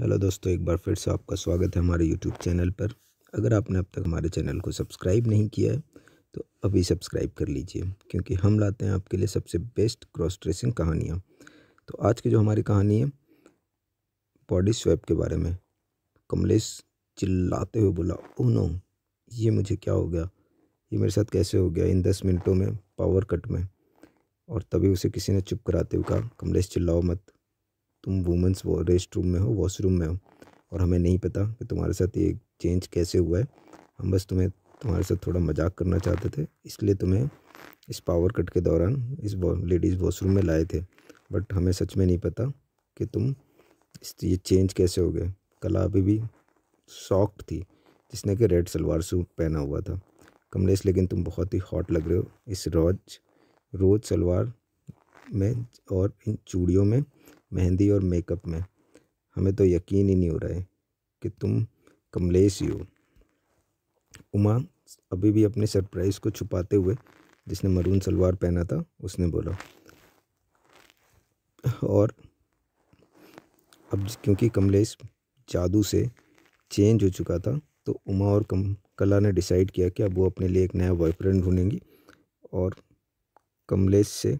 hello दोस्तों एक बार फिर से आपका स्वागत है हमारे यूट्यूब चैनल पर अगर आपने अब तक हमारे चैनल को सब्सक्राइब नहीं किया है तो अभी सब्सक्राइब कर लीजिए क्योंकि हम लाते हैं आपके लिए सबसे बेस्ट क्रॉस ड्रेसिंग कहानियाँ तो आज की जो हमारी कहानी है बॉडी स्वैप के बारे में कमलेश चिल्लाते हुए बोला ओह नो ये मुझे क्या हो गया ये मेरे साथ कैसे हो गया इन दस मिनटों में पावर कट में और तभी उसे किसी ने चुप कराते हुए कहा कमलेश चिल्लाओ मत तुम वुमेंस रेस्ट रूम में हो वॉशरूम में हो और हमें नहीं पता कि तुम्हारे साथ ये चेंज कैसे हुआ है हम बस तुम्हें तुम्हारे साथ थोड़ा मजाक करना चाहते थे इसलिए तुम्हें इस पावर कट के दौरान इस लेडीज़ वॉशरूम में लाए थे बट हमें सच में नहीं पता कि तुम इस ये चेंज कैसे हो गए कला अभी भी सॉफ्ट थी जिसने कि रेड सलवार सूट पहना हुआ था कमलेश लेकिन तुम बहुत ही हॉट लग रहे हो इस रोज रोज सलवार में और इन चूड़ियों में मेहंदी और मेकअप में हमें तो यकीन ही नहीं हो रहा है कि तुम कमलेश ही हो उमा अभी भी अपने सरप्राइज़ को छुपाते हुए जिसने मरून सलवार पहना था उसने बोला और अब क्योंकि कमलेश जादू से चेंज हो चुका था तो उमा और कम कला ने डिसाइड किया कि अब वो अपने लिए एक नया बॉयफ्रेंड ढूंढेंगी और कमलेश से